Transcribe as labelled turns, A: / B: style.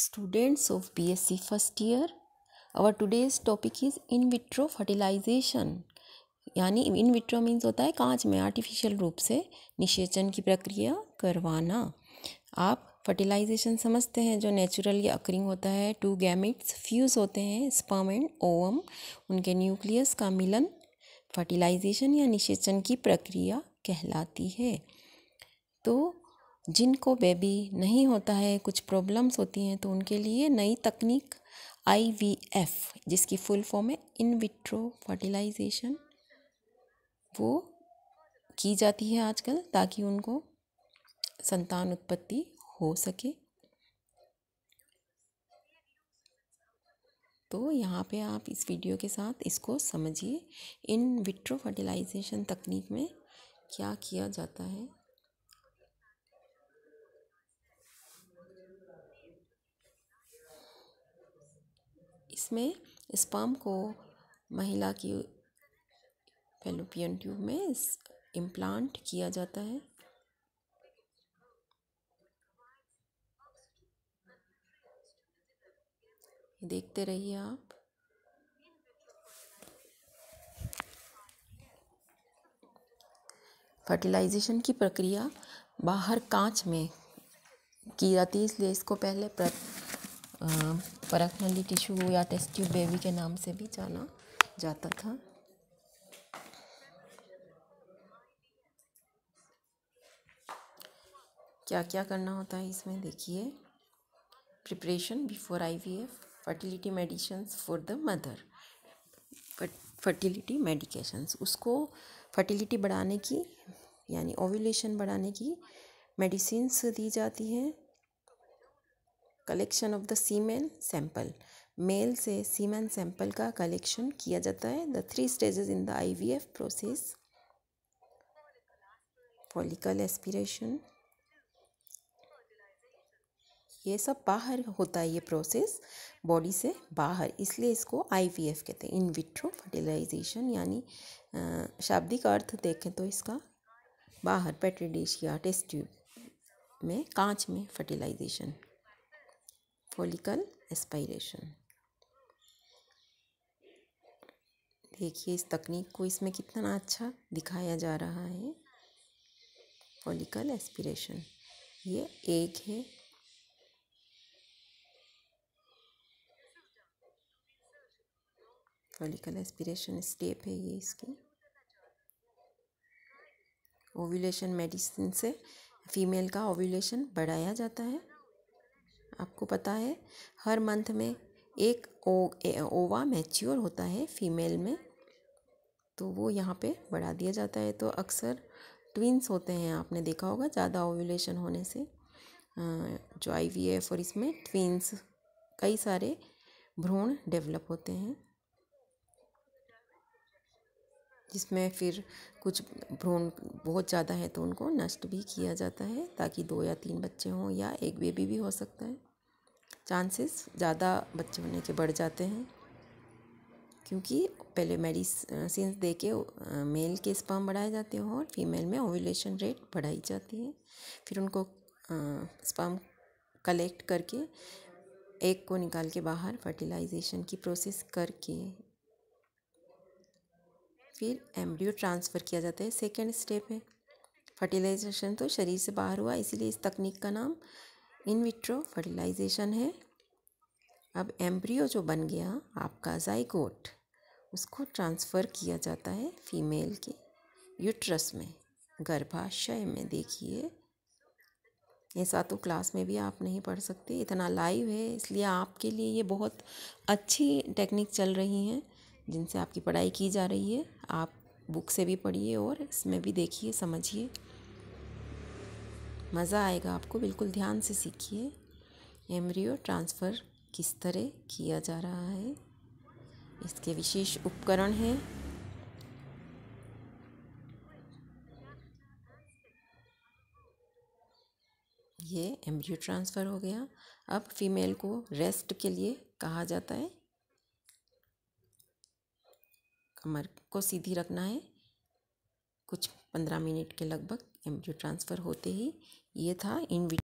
A: students of BSc first year. Our today's topic is in vitro fertilization. यानी in vitro means होता है कांच में आर्टिफिशियल रूप से निषेचन की प्रक्रिया करवाना आप फर्टिलाइजेशन समझते हैं जो नेचुरली अक्रिंग होता है टू गैमिट्स फ्यूज होते हैं स्पर्म एंड ओवम उनके न्यूक्लियस का मिलन फर्टिलाइजेशन या निषेचन की प्रक्रिया कहलाती है तो जिनको बेबी नहीं होता है कुछ प्रॉब्लम्स होती हैं तो उनके लिए नई तकनीक आईवीएफ जिसकी फुल फॉर्म है इन विट्रो फर्टिलाइजेशन वो की जाती है आजकल ताकि उनको संतान उत्पत्ति हो सके तो यहाँ पे आप इस वीडियो के साथ इसको समझिए इन विट्रो फर्टिलाइजेशन तकनीक में क्या किया जाता है इसमें स्पर्म को महिला की फेलोपियन ट्यूब में इम्प्लांट किया जाता है देखते रहिए आप फर्टिलाइजेशन की प्रक्रिया बाहर कांच में की जाती है इसलिए इसको पहले परखनली टिशू या टेस्ट ट्यूब बेबी के नाम से भी जाना जाता था क्या क्या करना होता है इसमें देखिए preparation before IVF fertility medicines for the mother fertility medications उसको फर्टिलिटी बढ़ाने की यानी ओव्यूलेशन बढ़ाने की मेडिसिन दी जाती हैं collection of the semen sample male से सीमेन सैंपल का कलेक्शन किया जाता है the three stages in the IVF process follicle aspiration ये सब बाहर होता है ये प्रोसेस बॉडी से बाहर इसलिए इसको आईवीएफ कहते हैं इन विट्रो फर्टिलाइजेशन यानी शाब्दिक अर्थ देखें तो इसका बाहर पेट्री या टेस्ट ट्यूब में कांच में फर्टिलाइजेशन फॉलिकल एस्पायरेशन देखिए इस तकनीक को इसमें कितना अच्छा दिखाया जा रहा है फॉलिकल एस्पिरेशन ये एक है फॉलिकल एस्पिरेशन स्टेप है ये इसकी ओव्यूलेशन मेडिसिन से फीमेल का ओव्यूलेशन बढ़ाया जाता है आपको पता है हर मंथ में एक ओ ओवा मैच्योर होता है फीमेल में तो वो यहाँ पे बढ़ा दिया जाता है तो अक्सर ट्विंस होते हैं आपने देखा होगा ज़्यादा ओव्यूलेशन होने से जो आईवीएफ और इसमें ट्विंस कई सारे भ्रूण डेवलप होते हैं जिसमें फिर कुछ भ्रूण बहुत ज़्यादा है तो उनको नष्ट भी किया जाता है ताकि दो या तीन बच्चे हों या एक बेबी भी हो सकता है चांसेस ज़्यादा बच्चे होने के बढ़ जाते हैं क्योंकि पहले मेडिसिन दे के मेल के स्पर्म बढ़ाए जाते हैं और फीमेल में ओविलेशन रेट बढ़ाई जाती है फिर उनको स्पर्म कलेक्ट करके एक को निकाल के बाहर फर्टिलाइजेशन की प्रोसेस करके फिर एम्ब्रियो ट्रांसफ़र किया जाता है सेकेंड स्टेप है फर्टिलाइजेशन तो शरीर से बाहर हुआ इसीलिए इस तकनीक का नाम इन विट्रो फर्टिलाइजेशन है अब एम्ब्रियो जो बन गया आपका जाइकोट उसको ट्रांसफ़र किया जाता है फीमेल के यूट्रस में गर्भाशय में देखिए ऐसा तो क्लास में भी आप नहीं पढ़ सकते इतना लाइव है इसलिए आपके लिए ये बहुत अच्छी टेक्निक चल रही हैं जिनसे आपकी पढ़ाई की जा रही है आप बुक से भी पढ़िए और इसमें भी देखिए समझिए मज़ा आएगा आपको बिल्कुल ध्यान से सीखिए एम्ब्रियो ट्रांसफ़र किस तरह किया जा रहा है इसके विशेष उपकरण हैं ये एम्ब्रियो ट्रांसफ़र हो गया अब फीमेल को रेस्ट के लिए कहा जाता है कमर को सीधी रखना है कुछ पंद्रह मिनट के लगभग एम ट्रांसफ़र होते ही ये था इन